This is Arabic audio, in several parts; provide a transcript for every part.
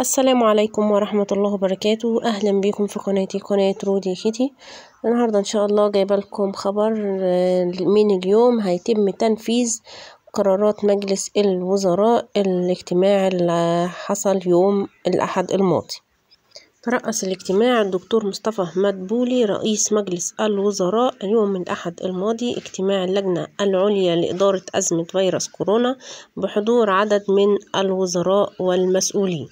السلام عليكم ورحمة الله وبركاته أهلا بكم في قناتي قناة رودي كيتي النهاردة إن شاء الله جايبة لكم خبر آه، من اليوم هيتم تنفيذ قرارات مجلس الوزراء الاجتماع اللي حصل يوم الأحد الماضي ترأس الاجتماع الدكتور مصطفى مدبولي رئيس مجلس الوزراء اليوم الأحد الماضي اجتماع اللجنة العليا لإدارة أزمة فيروس كورونا بحضور عدد من الوزراء والمسؤولين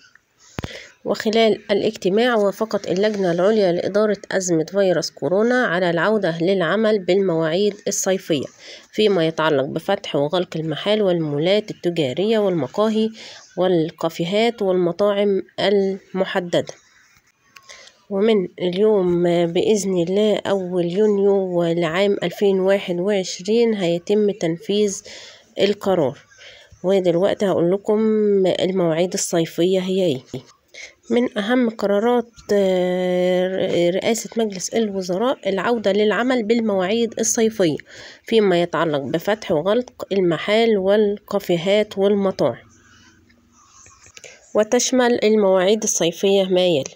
وخلال الاجتماع وافقت اللجنة العليا لإدارة أزمة فيروس كورونا على العودة للعمل بالمواعيد الصيفية فيما يتعلق بفتح وغلق المحال والمولات التجارية والمقاهي والكافيهات والمطاعم المحددة ومن اليوم بإذن الله أول يونيو لعام 2021 هيتم تنفيذ القرار ودلوقتي هقول لكم المواعيد الصيفية هي ايه من أهم قرارات آه، رئاسة مجلس الوزراء العودة للعمل بالمواعيد الصيفية فيما يتعلق بفتح وغلق المحال والكافيهات والمطاعم وتشمل المواعيد الصيفية ما يلي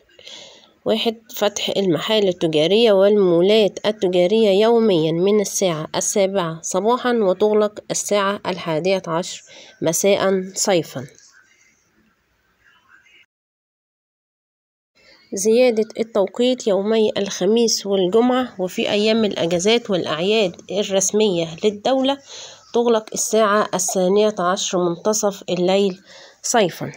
واحد فتح المحال التجارية والمولات التجارية يوميا من الساعة السابعة صباحا وتغلق الساعة الحادية عشر مساء صيفا زيادة التوقيت يومي الخميس والجمعة وفي أيام الأجازات والأعياد الرسمية للدولة تغلق الساعة الثانية عشر منتصف الليل صيفا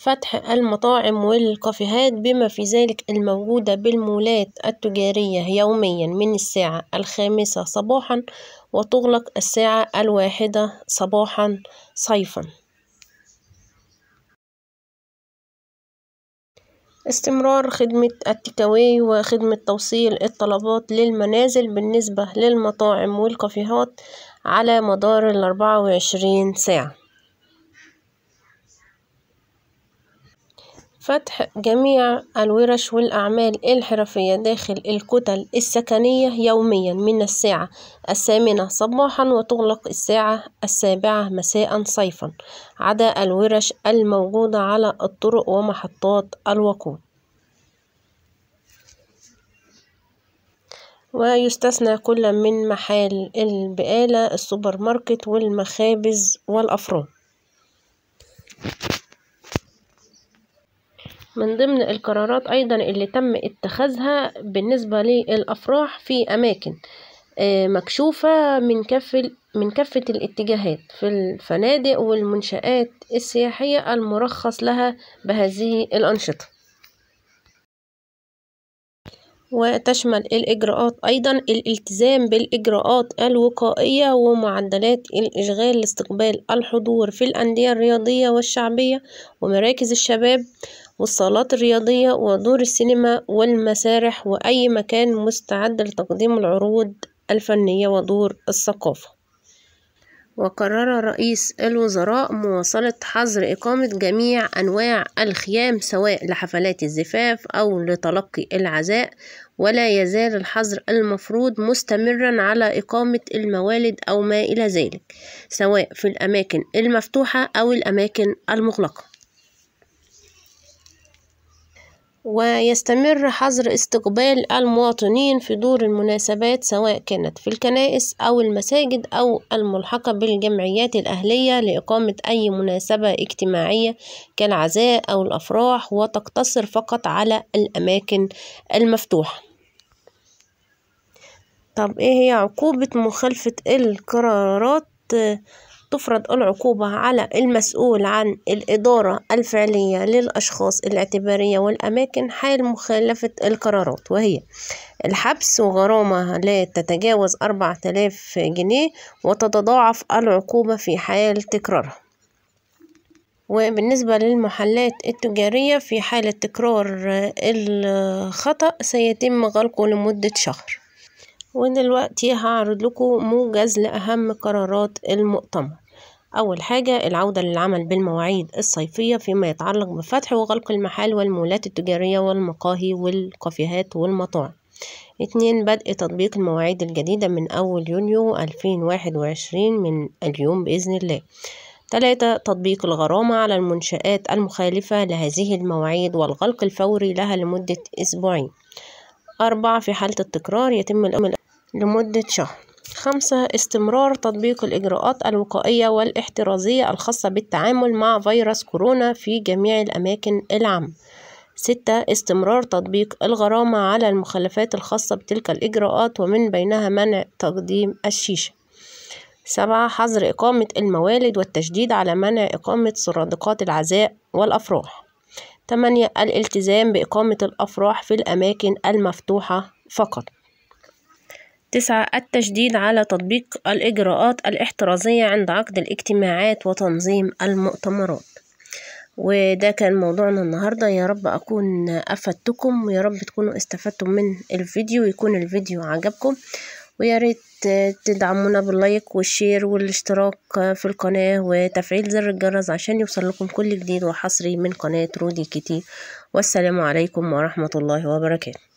فتح المطاعم والكافيهات بما في ذلك الموجودة بالمولات التجارية يوميا من الساعة الخامسة صباحا وتغلق الساعة الواحدة صباحا صيفا استمرار خدمة التكاوي وخدمة توصيل الطلبات للمنازل بالنسبة للمطاعم والكافيهات على مدار الأربعة وعشرين ساعة فتح جميع الورش والأعمال الحرفية داخل الكتل السكنية يوميا من الساعة الثامنة صباحا وتغلق الساعة السابعة مساء صيفا عدا الورش الموجودة على الطرق ومحطات الوقود ويستثنى كل من محال البقالة السوبر ماركت والمخابز والأفران من ضمن القرارات أيضا اللي تم اتخاذها بالنسبة للأفراح في أماكن آه، مكشوفة من كافة من كافة الاتجاهات في الفنادق والمنشآت السياحية المرخص لها بهذه الأنشطة وتشمل الإجراءات أيضا الالتزام بالإجراءات الوقائية ومعدلات الإشغال لاستقبال الحضور في الأندية الرياضية والشعبية ومراكز الشباب والصالات الرياضية ودور السينما والمسارح وأي مكان مستعد لتقديم العروض الفنية ودور الثقافة وقرر رئيس الوزراء مواصلة حظر إقامة جميع أنواع الخيام سواء لحفلات الزفاف أو لتلقي العزاء ولا يزال الحظر المفروض مستمرا على إقامة الموالد أو ما إلى ذلك سواء في الأماكن المفتوحة أو الأماكن المغلقة ويستمر حظر استقبال المواطنين في دور المناسبات سواء كانت في الكنائس أو المساجد أو الملحقة بالجمعيات الأهلية لإقامة أي مناسبة اجتماعية كالعزاء أو الأفراح وتقتصر فقط على الأماكن المفتوحة طب إيه هي عقوبة مخالفة القرارات تفرض العقوبة على المسؤول عن الإدارة الفعلية للأشخاص الاعتبارية والأماكن حال مخالفة القرارات وهي الحبس وغرامة لا تتجاوز آلاف جنيه وتتضاعف العقوبة في حال تكرارها وبالنسبة للمحلات التجارية في حالة تكرار الخطأ سيتم غلقه لمدة شهر ودلوقتي هعرض لكم موجز لأهم قرارات المؤتمر أول حاجة العودة للعمل بالمواعيد الصيفية فيما يتعلق بفتح وغلق المحال والمولات التجارية والمقاهي والكافيهات والمطاعم اتنين بدء تطبيق المواعيد الجديدة من أول يونيو ألفين واحد من اليوم بإذن الله تلاتة تطبيق الغرامة على المنشآت المخالفة لهذه المواعيد والغلق الفوري لها لمدة أسبوعين أربعة في حالة التكرار يتم الأمل لمدة شهر خمسة استمرار تطبيق الإجراءات الوقائية والاحترازية الخاصة بالتعامل مع فيروس كورونا في جميع الأماكن العامة ستة استمرار تطبيق الغرامة على المخلفات الخاصة بتلك الإجراءات ومن بينها منع تقديم الشيشة سبعة حظر إقامة الموالد والتشديد على منع إقامة سرادقات العزاء والأفراح تمانية الالتزام بإقامة الأفراح في الأماكن المفتوحة فقط تسعة التشديد على تطبيق الإجراءات الاحترازية عند عقد الاجتماعات وتنظيم المؤتمرات وده كان موضوعنا النهاردة يا رب أكون أفدتكم ويا رب تكونوا استفدتم من الفيديو ويكون الفيديو عجبكم ويا ريت تدعمونا باللايك والشير والاشتراك في القناة وتفعيل زر الجرس عشان يوصل لكم كل جديد وحصري من قناة رودي كتير والسلام عليكم ورحمة الله وبركاته